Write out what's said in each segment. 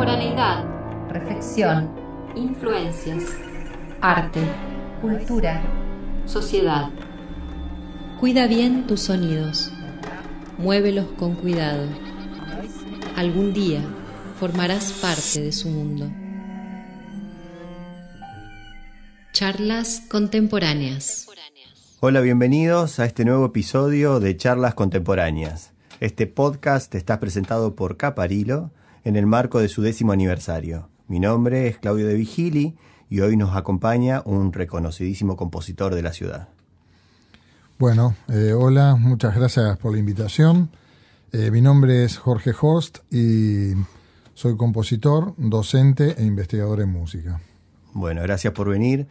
Contemporaneidad, reflexión, influencias, arte, cultura, sociedad. Cuida bien tus sonidos, muévelos con cuidado. Algún día formarás parte de su mundo. Charlas Contemporáneas. Hola, bienvenidos a este nuevo episodio de Charlas Contemporáneas. Este podcast está presentado por Caparilo en el marco de su décimo aniversario. Mi nombre es Claudio de Vigili y hoy nos acompaña un reconocidísimo compositor de la ciudad. Bueno, eh, hola, muchas gracias por la invitación. Eh, mi nombre es Jorge Host y soy compositor, docente e investigador en música. Bueno, gracias por venir,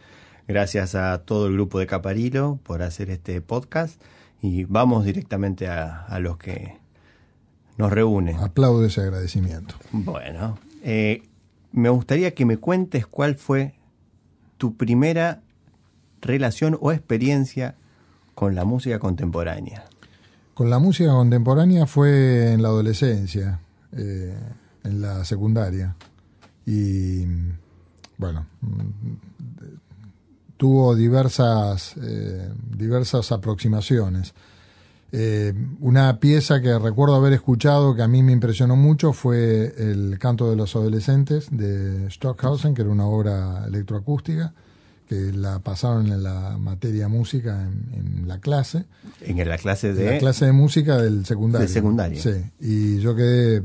gracias a todo el grupo de Caparilo por hacer este podcast y vamos directamente a los que nos reúne. Aplaudo ese agradecimiento. Bueno, eh, me gustaría que me cuentes cuál fue tu primera relación o experiencia con la música contemporánea. Con la música contemporánea fue en la adolescencia, eh, en la secundaria. Y bueno, mm, tuvo diversas, eh, diversas aproximaciones. Eh, una pieza que recuerdo haber escuchado que a mí me impresionó mucho fue El canto de los adolescentes de Stockhausen, que era una obra electroacústica que la pasaron en la materia música en, la clase. En la clase de... la clase de música del secundario. Del secundario. Sí, y yo quedé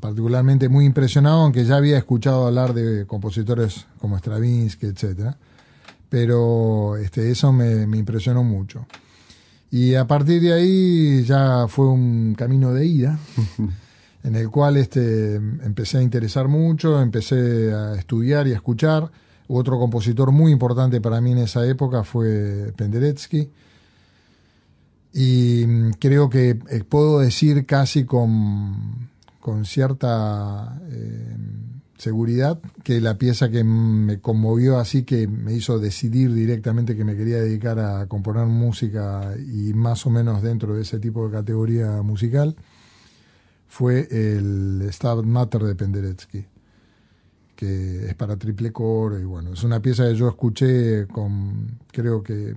particularmente muy impresionado, aunque ya había escuchado hablar de compositores como Stravinsky, etc. Pero este, eso me impresionó mucho. Y a partir de ahí ya fue un camino de ida, en el cual este, empecé a interesar mucho, empecé a estudiar y a escuchar. Otro compositor muy importante para mí en esa época fue Penderecki. Y mm, creo que eh, puedo decir casi con, cierta eh, seguridad que la pieza que me conmovió así que me hizo decidir directamente que me quería dedicar a componer música y más o menos dentro de ese tipo de categoría musical fue el Stab Matter de Penderecki que es para triple coro y bueno, es una pieza que yo escuché con creo que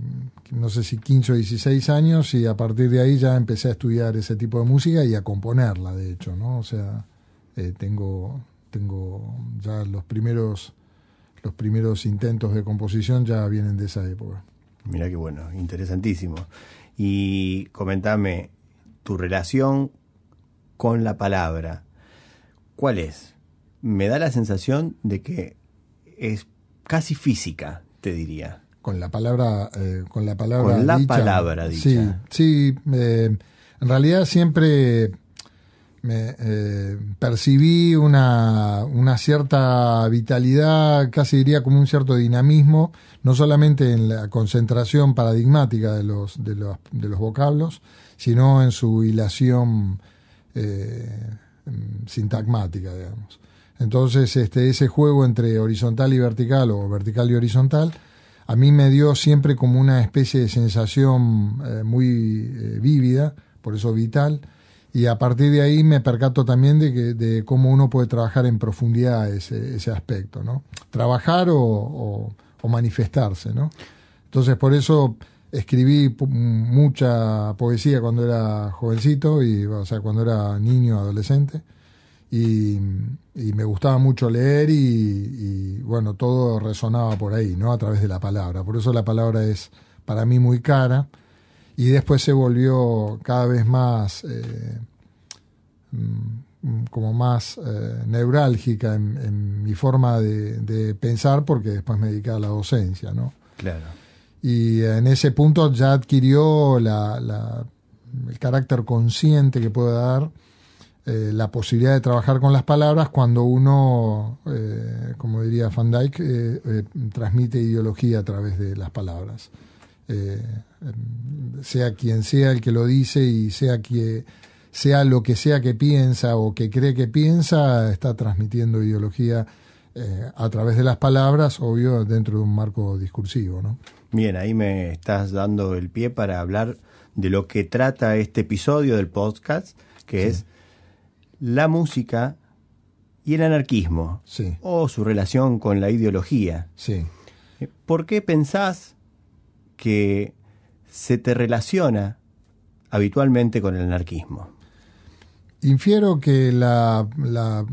no sé si 15 o 16 años y a partir de ahí ya empecé a estudiar ese tipo de música y a componerla de hecho, ¿no? O sea, eh, tengo tengo ya los primeros los primeros intentos de composición ya vienen de esa época. Mira qué bueno, interesantísimo. Y comentame tu relación con la palabra. ¿Cuál es? Me da la sensación de que es casi física, te diría. Con la palabra, eh, con la palabra. Con la palabra Sí, sí. Eh, en realidad siempre me eh, percibí una, cierta vitalidad, casi diría como un cierto dinamismo, no solamente en la concentración paradigmática de los, de los, vocablos, sino en su hilación eh, sintagmática, digamos. Entonces, este, ese juego entre horizontal y vertical o vertical y horizontal, a mí me dio siempre como una especie de sensación eh, muy vívida, por eso vital, y a partir de ahí me percato también de, que, de cómo uno puede trabajar en profundidad ese, aspecto, ¿no? Trabajar o, manifestarse, ¿no? Entonces, por eso escribí mucha poesía cuando era jovencito, y, o sea, cuando era niño, adolescente, y, me gustaba mucho leer y, y, bueno, todo resonaba por ahí, ¿no? A través de la palabra. Por eso la palabra es para mí muy cara y después se volvió cada vez más eh, mm, mm, como más eh, neurálgica en, mi forma de, pensar porque después me dedicaba a la docencia, ¿no? Y en ese punto ya adquirió el carácter consciente que puede dar eh, la posibilidad de trabajar con las palabras cuando uno, como diría Van Dyck, transmite ideología a través de las palabras sea quien sea el que lo dice y sea sea lo que sea que piensa o que cree que piensa, está transmitiendo ideología eh, a través de las palabras, obvio, dentro de un marco discursivo. Bien, ahí me estás dando el pie para hablar de lo que trata este episodio del podcast, que es la música y el anarquismo, o su relación con la ideología. Sí. ¿Por qué pensás que se te relaciona habitualmente con el anarquismo. Infiero que la, la,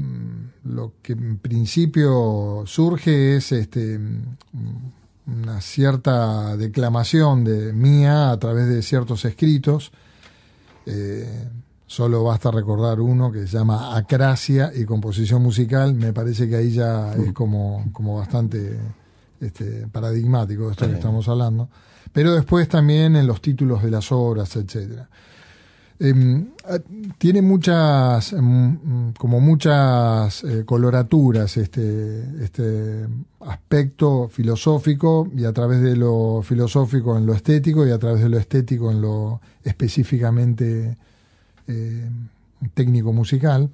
lo que en principio surge es este, una cierta declamación de mía a través de ciertos escritos. Eh, solo basta recordar uno que se llama Acracia y composición musical. Me parece que ahí ya es mm. como, bastante este, paradigmático de esto que estamos hablando pero después también en los títulos de las obras, etcétera. Em, tiene muchas, em, como muchas eh, coloraturas este, este aspecto filosófico y a través de lo filosófico en lo estético y a través de lo estético en lo específicamente eh, técnico musical.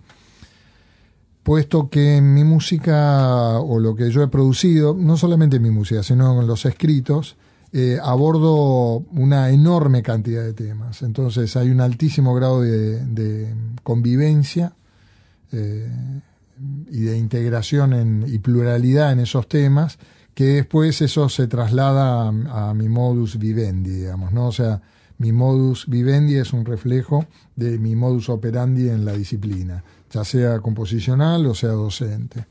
Puesto que mi música o lo que yo he producido, no solamente en mi música, sino en los escritos, eh, abordo una enorme cantidad de temas. Entonces hay un altísimo grado de, convivencia eh, y de integración en, y pluralidad en esos temas, que después eso se traslada a, a mi modus vivendi, digamos, ¿no? O sea, mi modus vivendi es un reflejo de mi modus operandi en la disciplina, ya sea composicional o sea docente.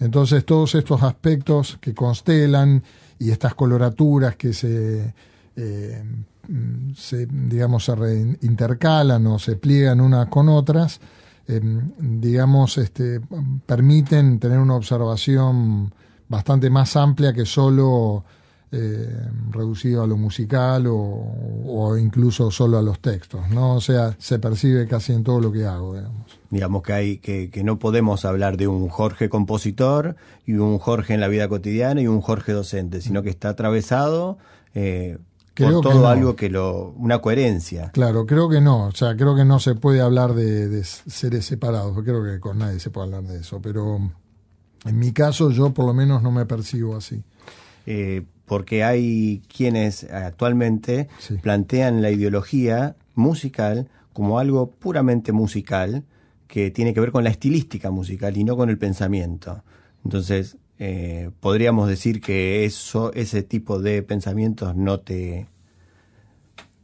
Entonces todos estos aspectos que constelan y estas coloraturas que se, eh, digamos, se intercalan o se pliegan unas con otras, eh, digamos, este, permiten tener una observación bastante más amplia que solo eh, reducido a lo musical o, incluso solo a los textos, ¿no? O sea, se percibe casi en todo lo que hago, digamos. que, hay, que, no podemos hablar de un Jorge compositor y un Jorge en la vida cotidiana y un Jorge docente, sino que está atravesado... Eh, por todo algo que lo. una coherencia. Claro, creo que no. O sea, creo que no se puede hablar de, seres separados. Creo que con nadie se puede hablar de eso. Pero en mi caso, yo por lo menos no me percibo así. Eh, porque hay quienes actualmente plantean la ideología musical como algo puramente musical que tiene que ver con la estilística musical y no con el pensamiento. Entonces, eh, podríamos decir que eso, ese tipo de pensamientos no te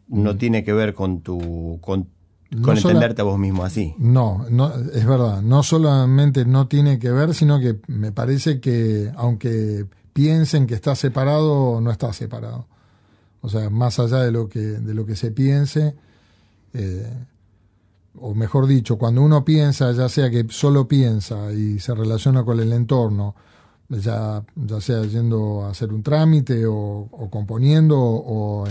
no mm. tiene que ver con tu con entenderte a vos mismo así. No, no, es verdad. No solamente no tiene que ver, sino que me parece que aunque piensen que está separado, o no está separado. O sea, más allá de lo que, de lo que se piense, eh, o mejor dicho, cuando uno piensa, ya sea que solo piensa y se relaciona con el entorno, ya, ya sea yendo a hacer un trámite o, componiendo o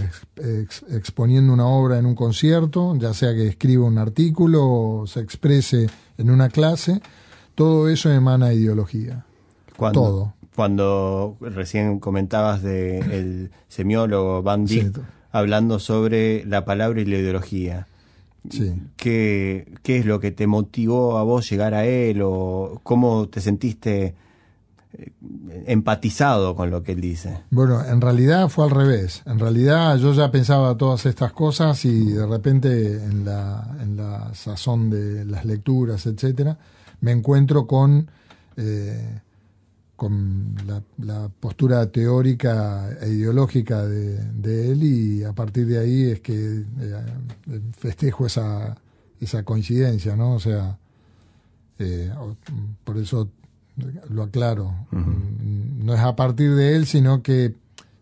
exponiendo una obra en un concierto, ya sea que escriba un artículo o se exprese en una clase, todo eso emana ideología. Todo cuando recién comentabas de el semiólogo Van hablando sobre la palabra y la ideología. ¿Qué, ¿Qué, es lo que te motivó a vos llegar a él o cómo te sentiste eh, empatizado con lo que él dice? Bueno, en realidad fue al revés. En realidad yo ya pensaba todas estas cosas y de repente en la, en la sazón de las lecturas, etcétera, me encuentro con eh, con la, postura teórica e ideológica de, él y a partir de ahí es que eh, festejo esa, coincidencia, ¿no? O sea, eh, por eso lo aclaro. No es a partir de él, sino que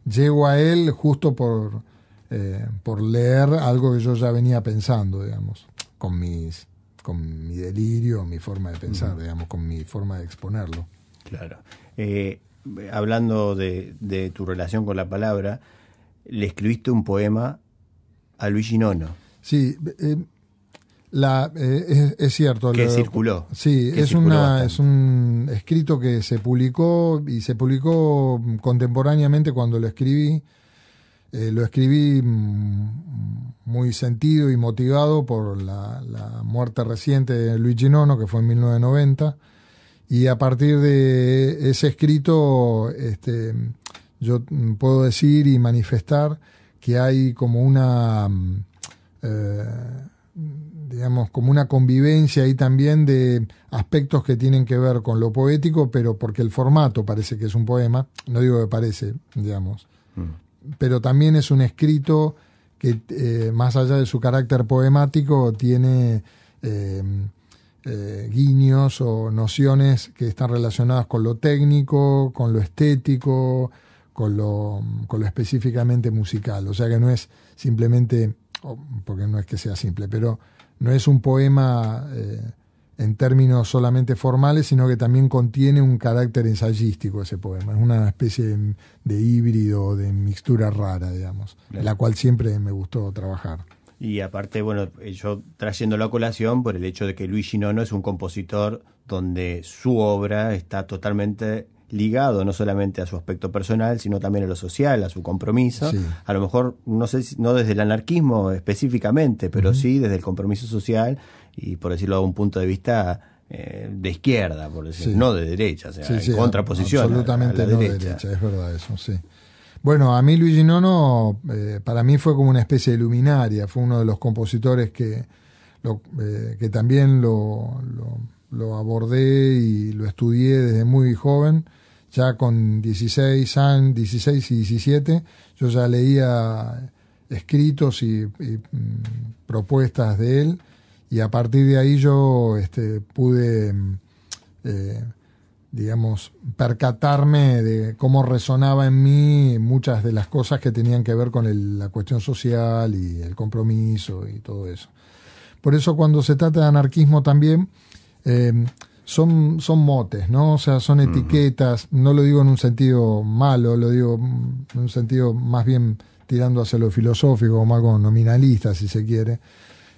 llego a él justo por, eh, por leer algo que yo ya venía pensando, digamos, con, mis, con mi delirio, mi forma de pensar, digamos, con mi forma de exponerlo. Claro. Eh, hablando de, tu relación con la palabra, le escribiste un poema a Luigi Nono. Sí, eh, la, eh, es, cierto. Que circuló. Sí, es, una, es un escrito que se publicó y se publicó contemporáneamente cuando lo escribí. lo escribí mm, muy sentido y motivado por la, la muerte reciente de Luigi Nono, que fue en 1990 y a partir de ese escrito este, yo puedo decir y manifestar que hay como una, eh, digamos, como una convivencia ahí también de aspectos que tienen que ver con lo poético, pero porque el formato parece que es un poema, no digo que parece, digamos, mm. pero también es un escrito que eh, más allá de su carácter poemático tiene... Eh, eh, guiños o nociones que están relacionadas con lo técnico, con lo estético, con lo, específicamente musical. O sea que no es simplemente, porque no es que sea simple, pero no es un poema eh, en términos solamente formales, sino que también contiene un carácter ensayístico ese poema. Es una especie de, híbrido, de mixtura rara, digamos, en la cual siempre me gustó trabajar. Y aparte, bueno, yo trayendo la colación por el hecho de que Luigi Nono es un compositor donde su obra está totalmente ligado no solamente a su aspecto personal, sino también a lo social, a su compromiso. A lo mejor, no sé, si no desde el anarquismo específicamente, pero sí desde el compromiso social y, por decirlo a un punto de vista, eh, de izquierda, por decirlo no de derecha, o sea, contraposición. Absolutamente de derecha, es verdad eso, sí. Bueno, a mí Luigi Nono, eh, para mí fue como una especie de luminaria, fue uno de los compositores que, eh, que también lo, abordé y lo estudié desde muy joven, ya con 16 años, 16 y 17, yo ya leía escritos y, mm, propuestas de él y a partir de ahí yo este, pude... Mm, eh, digamos, percatarme de cómo resonaba en mí muchas de las cosas que tenían que ver con la cuestión social y el compromiso y todo eso. Por eso cuando se trata de anarquismo también, eh, son, son motes, ¿no? O sea, son etiquetas, no lo digo en un sentido malo, lo digo en un sentido más bien tirando hacia lo filosófico, más con nominalista, si se quiere.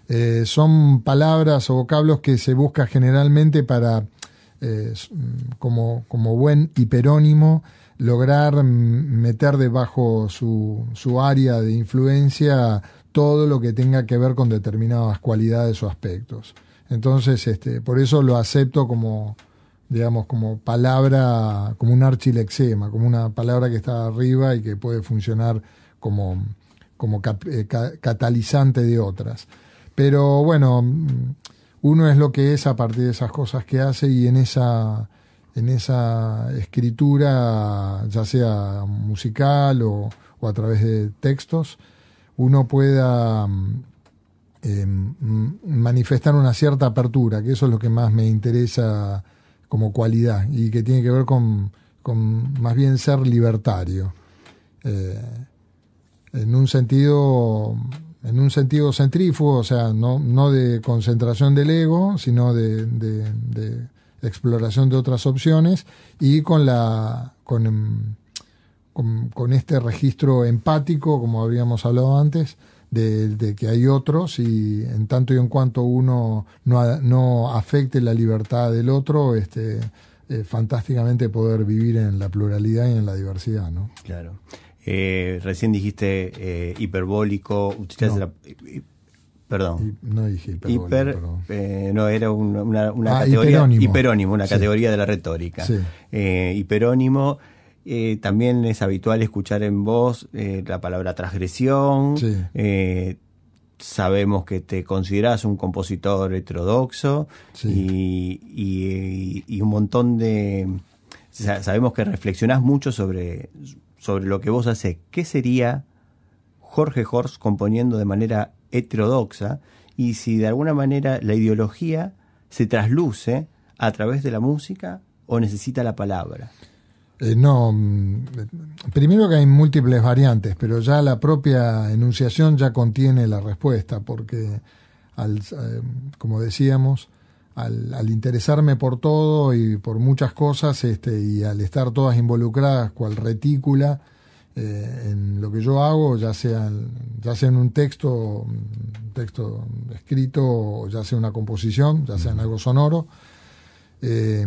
Eh, son palabras o vocablos que se busca generalmente para Mm, como, como, buen hiperónimo, lograr mm, meter debajo su, área de influencia todo lo que tenga que ver con determinadas cualidades o aspectos. Entonces, este, por eso lo acepto como, digamos, como palabra, como un archilexema, como una palabra que está arriba y que puede funcionar como, como eh, catalizante de otras. Pero bueno, mm, uno es lo que es a partir de esas cosas que hace y en esa, en esa escritura, ya sea musical o, a través de textos, uno pueda mm, em, mm, manifestar una cierta apertura, que eso es lo que más me interesa como cualidad y que tiene que ver con, más bien ser libertario. Eh, en un sentido en un sentido centrífugo, o sea, no, no de concentración del ego, sino de, exploración de otras opciones y con la em, con, con, este registro empático, como habíamos hablado antes, de, que hay otros y en tanto y en cuanto uno no, no afecte la libertad del otro, este, eh, fantásticamente poder vivir en la pluralidad y en la diversidad, ¿no? Claro. Eh, recién dijiste eh, hiperbólico, eh, Perdón. No dije hiperbólico. no, era una, ah, categoría. Hiperónimo. una categoría de la retórica. hiperónimo. también es habitual escuchar en vos la palabra transgresión. sabemos que te consideras un compositor heterodoxo y, y un montón de. Sabemos que reflexionás mucho sobre sobre lo que vos haces, ¿qué sería Jorge Horst componiendo de manera heterodoxa? Y si de alguna manera la ideología se trasluce a través de la música o necesita la palabra. Eh, no, mm, primero que hay múltiples variantes, pero ya la propia enunciación ya contiene la respuesta, porque, al, eh, como decíamos, al, interesarme por todo y por muchas cosas este, y al estar todas involucradas cual retícula eh, en lo que yo hago, ya sea, ya sea en un texto, texto escrito, ya sea una composición, ya sea en algo sonoro, eh,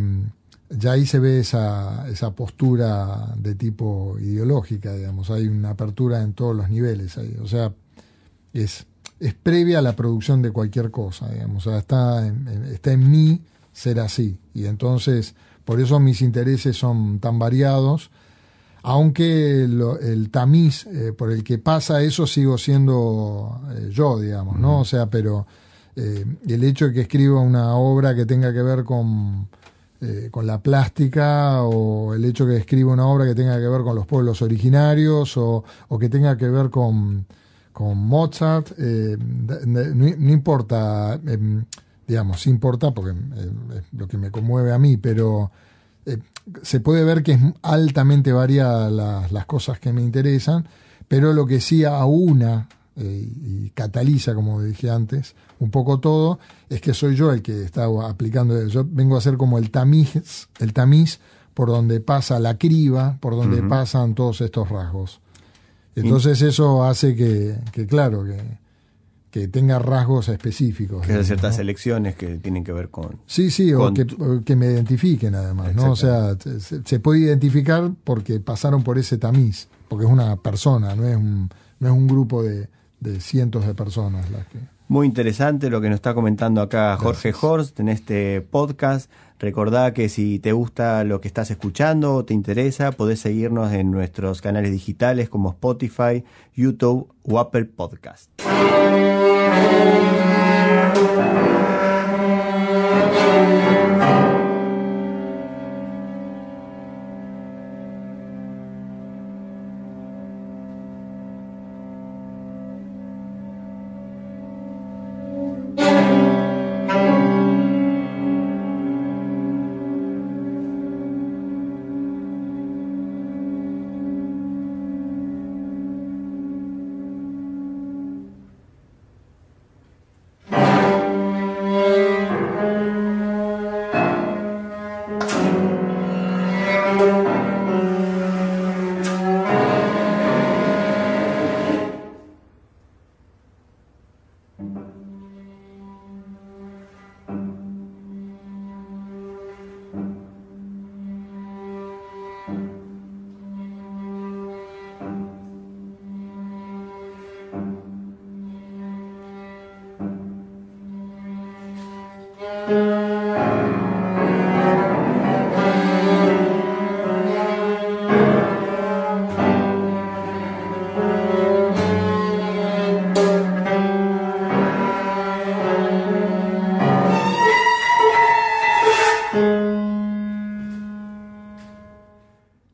ya ahí se ve esa, esa, postura de tipo ideológica, digamos, hay una apertura en todos los niveles, ahí. o sea, es es previa a la producción de cualquier cosa, digamos, o está en, está en mí ser así. Y entonces, por eso mis intereses son tan variados, aunque el, tamiz eh, por el que pasa eso sigo siendo eh, yo, digamos, ¿no? O sea, pero eh, el hecho de que escriba una obra que tenga que ver con, con la plástica, o el hecho de que escriba una obra que tenga que ver con los pueblos originarios, o, o que tenga que ver con con Mozart, eh, no, importa, eh, digamos, importa porque eh, es lo que me conmueve a mí, pero se puede ver que es altamente variada las, cosas que me interesan, pero lo que sí aúna y cataliza, como dije antes, un poco todo, es que soy yo el que está aplicando. Yo vengo a ser como el tamiz, el tamiz por donde pasa la criba, por donde pasan todos estos rasgos. Entonces eso hace que, claro, que, tenga rasgos específicos. Que haya ciertas elecciones que tienen que ver con... Sí, sí, o que, me identifiquen además, ¿no? O sea, se, puede identificar porque pasaron por ese tamiz, porque es una persona, no es un, no es un grupo de, cientos de personas las que... Muy interesante lo que nos está comentando acá Jorge Horst en este podcast. Recordá que si te gusta lo que estás escuchando o te interesa, podés seguirnos en nuestros canales digitales como Spotify, YouTube o Apple Podcast.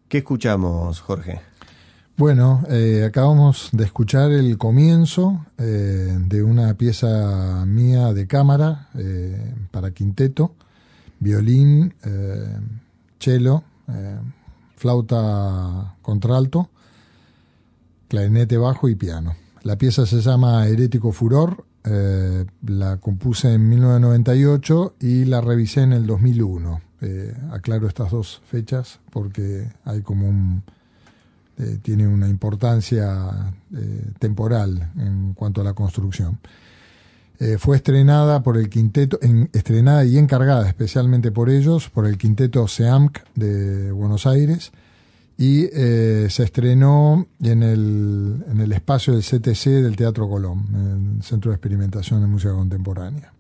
¿Qué escuchamos, Jorge? Bueno, eh, acabamos de escuchar el comienzo eh, de una pieza mía de cámara eh, para quinteto, violín, cello, flauta contralto, clarinete bajo y piano. La pieza se llama Herético Furor, la compuse en 1998 y la revisé en el 2001. Eh, aclaro estas dos fechas porque hay como eh, tiene una importancia eh, temporal en cuanto a la construcción. fue estrenada por el quinteto, estrenada y encargada especialmente por ellos, por el quinteto SEAMC de Buenos Aires, y se estrenó en el, espacio del CTC del Teatro Colón, el Centro de Experimentación de Música Contemporánea,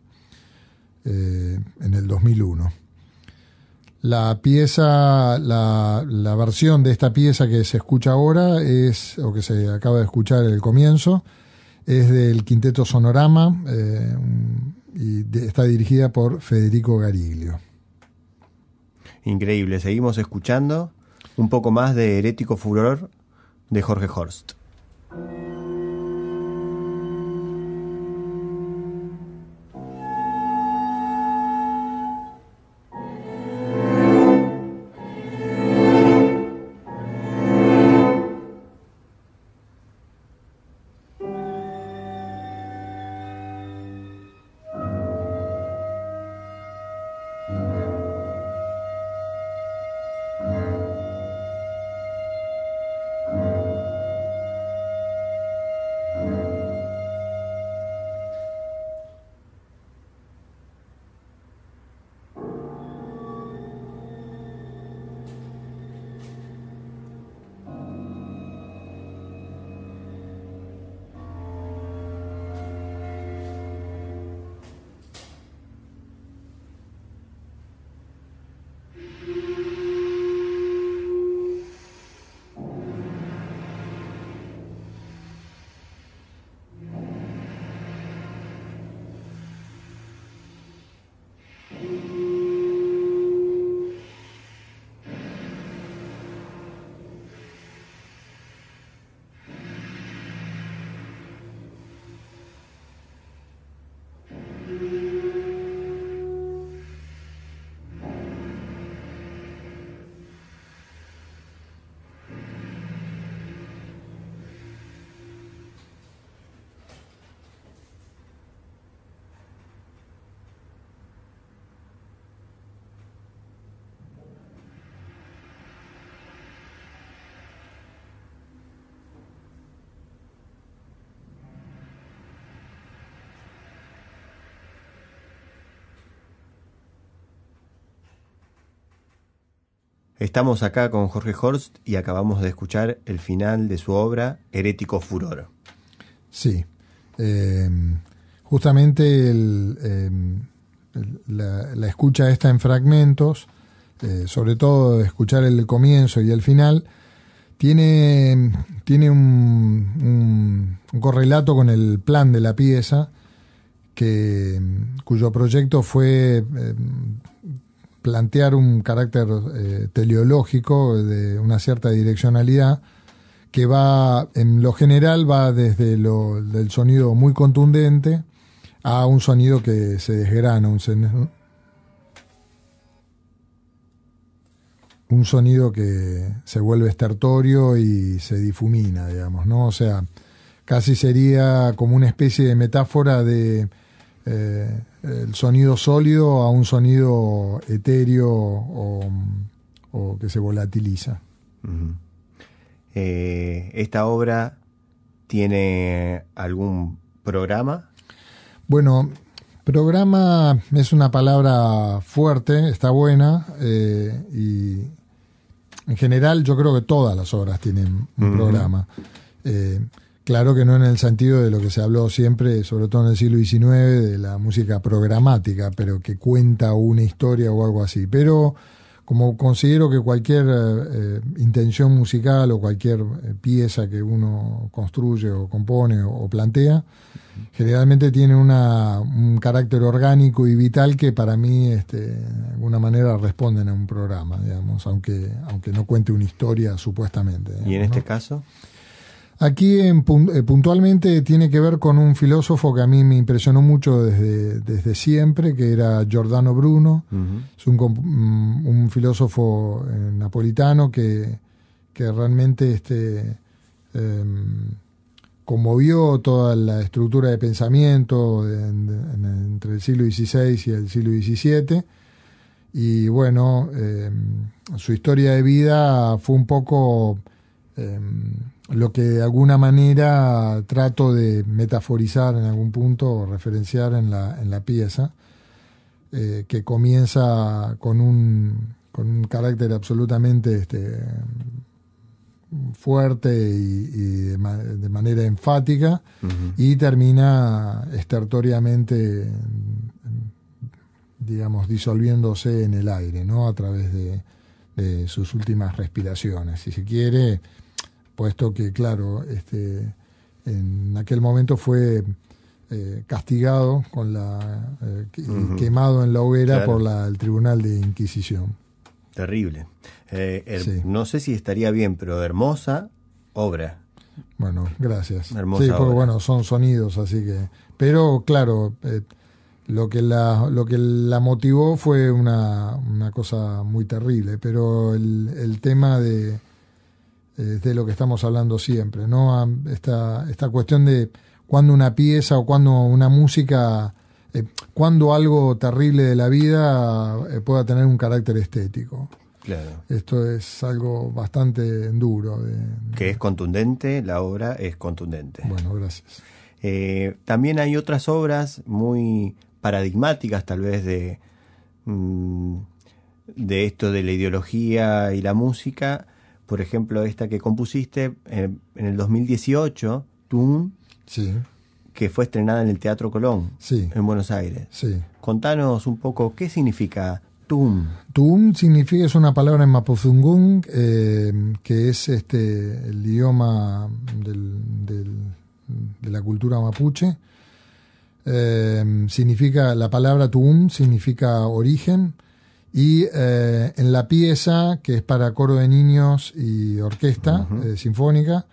en el 2001. La pieza, la, versión de esta pieza que se escucha ahora es, o que se acaba de escuchar el comienzo, es del Quinteto Sonorama eh, y está dirigida por Federico Gariglio. Increíble, seguimos escuchando un poco más de Herético Furor de Jorge Horst. Estamos acá con Jorge Horst y acabamos de escuchar el final de su obra Herético Furor. Sí. Em, justamente em, la, escucha esta en fragmentos, eh, sobre todo escuchar el comienzo y el final, tiene, em, tiene un, correlato con el plan de la pieza, que, cuyo proyecto fue plantear un carácter eh, teleológico de una cierta direccionalidad que va, en lo general, va desde lo, del sonido muy contundente a un sonido que se desgrana, un, un sonido que se vuelve estertorio y se difumina, digamos, ¿no? O sea, casi sería como una especie de metáfora de eh, el sonido sólido a un sonido etéreo o, que se volatiliza. Eh, ¿Esta obra tiene algún programa? Bueno, programa es una palabra fuerte, está buena eh, y, en general yo creo que todas las obras tienen un programa. Claro que no en el sentido de lo que se habló siempre, sobre todo en el siglo XIX, de la música programática, pero que cuenta una historia o algo así. Pero como considero que cualquier eh, intención musical o cualquier eh, pieza que uno construye o compone o, plantea, generalmente tiene un carácter orgánico y vital que para mí este, de alguna manera responden a un programa, digamos, aunque, aunque no cuente una historia supuestamente. ¿Y en este caso? Aquí eh, puntualmente tiene que ver con un filósofo que a mí me impresionó mucho desde, siempre, que era Giordano Bruno. Es un, mm, filósofo eh, napolitano que, realmente este, em, conmovió toda la estructura de pensamiento entre el siglo XVI y el siglo XVII. Y bueno, em, su historia de vida fue un poco Em, lo que de alguna manera trato de metaforizar en algún punto o referenciar en la, en la pieza, eh, que comienza con un, carácter absolutamente este, fuerte y, de, manera enfática y termina estertoriamente, digamos, disolviéndose en el aire, ¿no? A través de, de sus últimas respiraciones. Si se quiere, puesto que, claro, este, en aquel momento fue eh, castigado con la eh, quemado en la hoguera por el Tribunal de Inquisición. Terrible. Eh, no sé si estaría bien, pero hermosa obra. Bueno, gracias. Hermosa sí, porque bueno, son sonidos, así que. Pero claro, lo que la lo que la motivó fue una, cosa muy terrible. Pero el tema de eh, de lo que estamos hablando siempre, ¿no? Esta, cuestión de cuando una pieza o cuando una música, eh, cuando algo terrible de la vida eh, pueda tener un carácter estético. Claro. Esto es algo bastante duro. que es contundente, la obra es contundente. Bueno, gracias. también hay otras obras muy paradigmáticas, tal vez, de, mm, de esto de la ideología y la música por ejemplo, esta que compusiste eh, en, el 2018, Tum, que fue estrenada en el Teatro Colón, en Buenos Aires. Contanos un poco qué significa Tum. Tum significa, es una palabra en Mapuzungún, eh, que es este, el idioma de la cultura mapuche. Eh, significa, la palabra Tum significa origen y eh, en la pieza, que es para coro de niños y orquesta eh, sinfónica,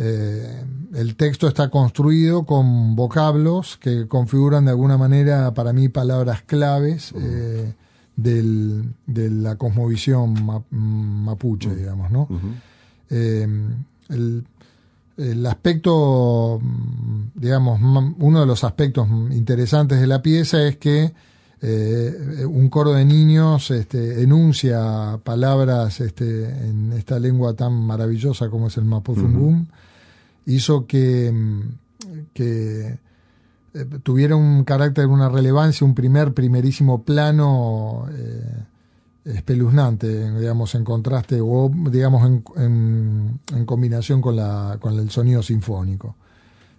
eh, el texto está construido con vocablos que configuran de alguna manera, para mí, palabras claves de la cosmovisión mm, mapuche, digamos, ¿no? el, el aspecto, mm, digamos, mm, uno de los aspectos interesantes de la pieza es que eh, eh, un coro de niños este, enuncia palabras este, en esta lengua tan maravillosa como es el Mapuzungum hizo que, mm, eh, tuviera un carácter, una relevancia, un primer, primerísimo plano espeluznante, digamos, en contraste o, digamos, en, combinación con, la, con el sonido sinfónico.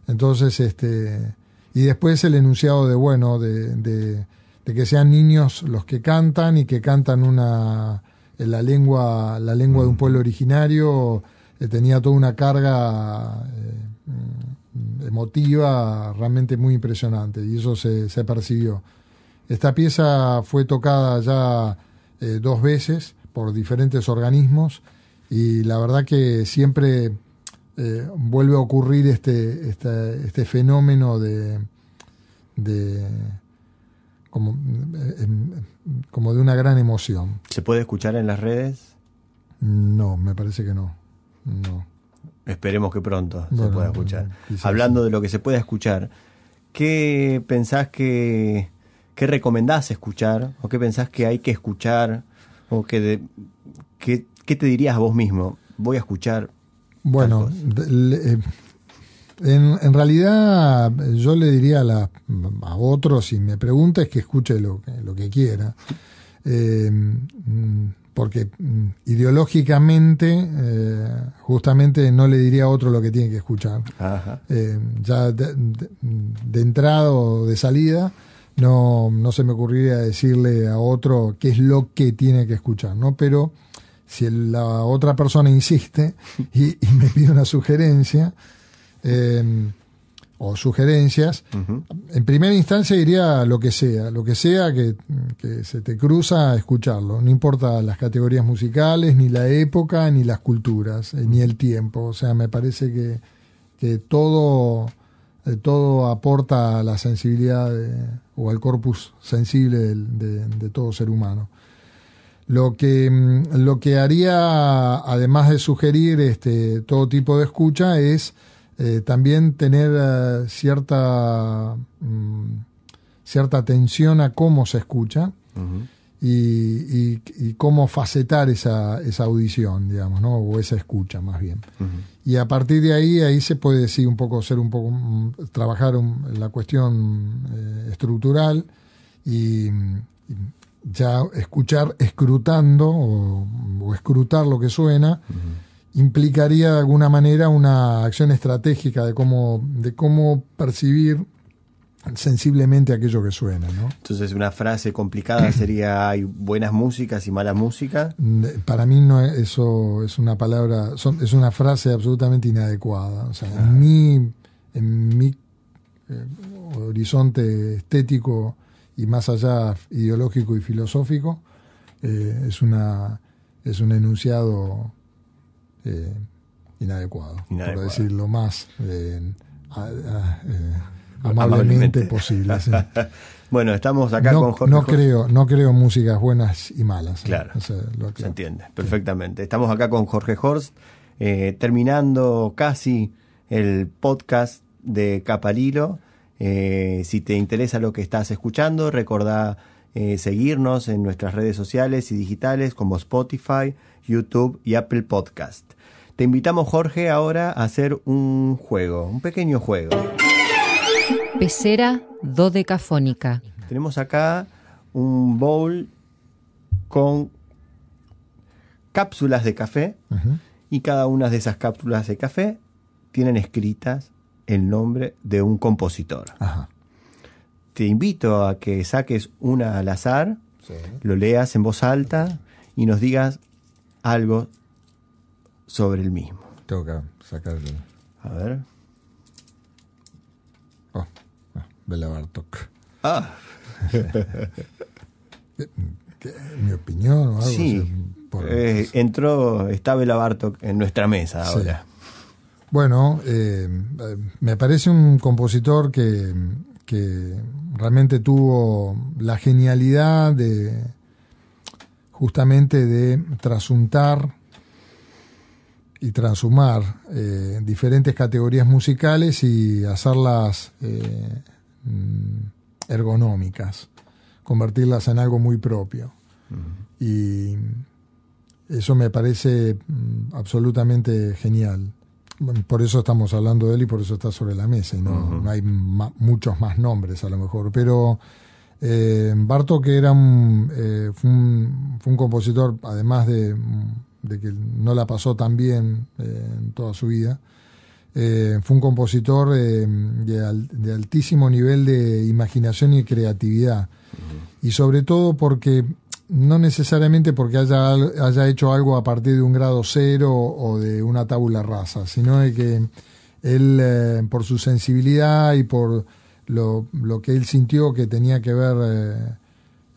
Entonces, este, y después el enunciado de, bueno, de que sean niños los que cantan y que cantan una eh, la lengua la lengua de un pueblo originario eh, tenía toda una carga eh, emotiva realmente muy impresionante y eso se, percibió esta pieza fue tocada ya dos veces por diferentes organismos y la verdad que siempre vuelve a ocurrir este, este, este fenómeno de, de como, eh, em, em, como de una gran emoción. ¿Se puede escuchar en las redes? No, me parece que no. No. Esperemos que pronto se pueda escuchar. Hablando de lo que se puede escuchar, ¿qué pensás que, qué recomendás escuchar? ¿O qué pensás que hay que escuchar? ¿O que, de, qué te dirías a vos mismo? Voy a escuchar. Bueno, en, realidad, yo le diría a, otro, otros, si me pregunta, es que escuche lo, que quiera. Eh, porque mm, ideológicamente, eh, justamente no le diría a otro lo que tiene que escuchar. Eh, ya de, entrada o de salida, no, no se me ocurriría decirle a otro qué es lo que tiene que escuchar, ¿no? Pero si la otra persona insiste y me pide una sugerencia, Em, o sugerencias, en primera instancia diría lo que sea, lo que sea que, que se te cruza, escucharlo. No importa las categorías musicales, ni la época, ni las culturas, eh, ni el tiempo. O sea, me parece que, que todo, eh, todo aporta a la sensibilidad o al corpus sensible de, de todo ser humano. Lo que, mm, lo que haría, además de sugerir este, todo tipo de escucha, es eh, también tener eh, cierta, mm, cierta atención a cómo se escucha y, cómo facetar esa, esa audición, digamos, ¿no? o esa escucha más bien. Y a partir de ahí, ahí se puede decir un poco, hacer un poco, mm, trabajar la cuestión eh, estructural y, ya escuchar escrutando o, escrutar lo que suena implicaría de alguna manera una acción estratégica de cómo, de cómo percibir sensiblemente aquello que suena. ¿no? Entonces una frase complicada sería hay buenas músicas y malas música. Para mí no eso es una palabra, es una frase absolutamente inadecuada. O sea, en mi, en eh, horizonte estético y más allá ideológico y filosófico, eh, es, una, es un enunciado eh, inadecuado, por decirlo más eh, eh, amablemente, posible. bueno, estamos acá no, con Jorge. No creo, no creo músicas buenas y malas. Claro, se entiende perfectamente. Estamos acá con Jorge Horst, terminando casi el podcast de Capalilo si te interesa lo que estás escuchando, recordá seguirnos en nuestras redes sociales y digitales como Spotify, YouTube y Apple Podcast. Te invitamos, Jorge, ahora a hacer un juego, un pequeño juego. Pecera dodecafónica. Tenemos acá un bowl con cápsulas de café y cada una de esas cápsulas de café tienen escritas el nombre de un compositor. Te invito a que saques una al azar, lo leas en voz alta y nos digas algo sobre el mismo. Tengo que sacarlo. A ver. Oh, ah, Bela Bartok. Ah. mi opinión o algo. Sí. Eh, entró, está Bela Bartok en nuestra mesa ahora. Bueno, eh, me parece un compositor que, que, realmente tuvo la genialidad de justamente de trasuntar y transumar eh, diferentes categorías musicales y hacerlas eh, mm, ergonómicas, convertirlas en algo muy propio. Y eso me parece mm, absolutamente genial. Por eso estamos hablando de él y por eso está sobre la mesa. no, hay muchos más nombres a lo mejor. Pero eh, que era eh, fue un compositor, además de mm, de que no la pasó tan bien eh, en toda su vida. Eh, fue un compositor eh, de, altísimo nivel de imaginación y creatividad. Y sobre todo porque no necesariamente porque haya, haya, hecho algo a partir de un grado cero o de una tabula rasa, sino de que él, por su sensibilidad y por lo, lo, que él sintió que tenía que ver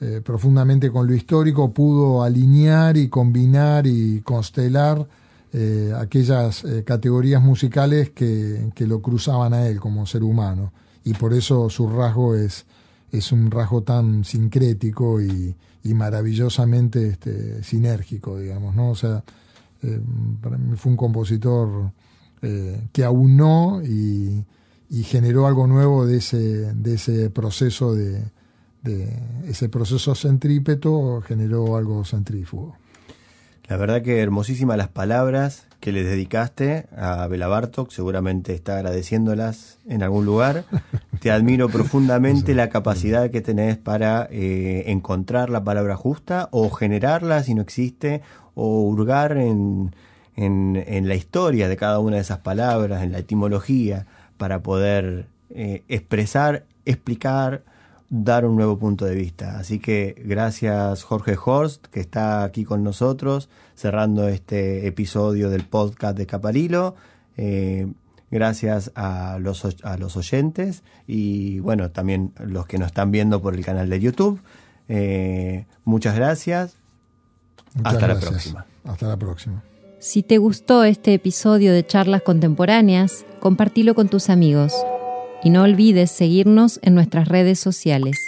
eh, profundamente con lo histórico, pudo alinear y combinar y constelar eh, aquellas eh, categorías musicales que, lo cruzaban a él como ser humano. Y por eso su rasgo es, es un rasgo tan sincrético y, maravillosamente este, sinérgico, digamos, ¿no? O sea, para mí fue un compositor que aunó y, y generó algo nuevo de ese, de ese proceso de, de ese proceso centrípeto generó algo centrífugo. La verdad que hermosísimas las palabras que le dedicaste a Bela Bartok, seguramente está agradeciéndolas en algún lugar. Te admiro profundamente la capacidad que tenés para eh, encontrar la palabra justa o generarla si no existe, o hurgar en, la historia de cada una de esas palabras, en la etimología, para poder eh, expresar, explicar, dar un nuevo punto de vista. Así que gracias Jorge Horst, que está aquí con nosotros, cerrando este episodio del podcast de Caparilo. Eh, gracias a los, a los oyentes y bueno, también los que nos están viendo por el canal de YouTube. Eh, muchas gracias. Hasta la próxima. Hasta la próxima. Si te gustó este episodio de Charlas Contemporáneas, compartilo con tus amigos y no olvides seguirnos en nuestras redes sociales.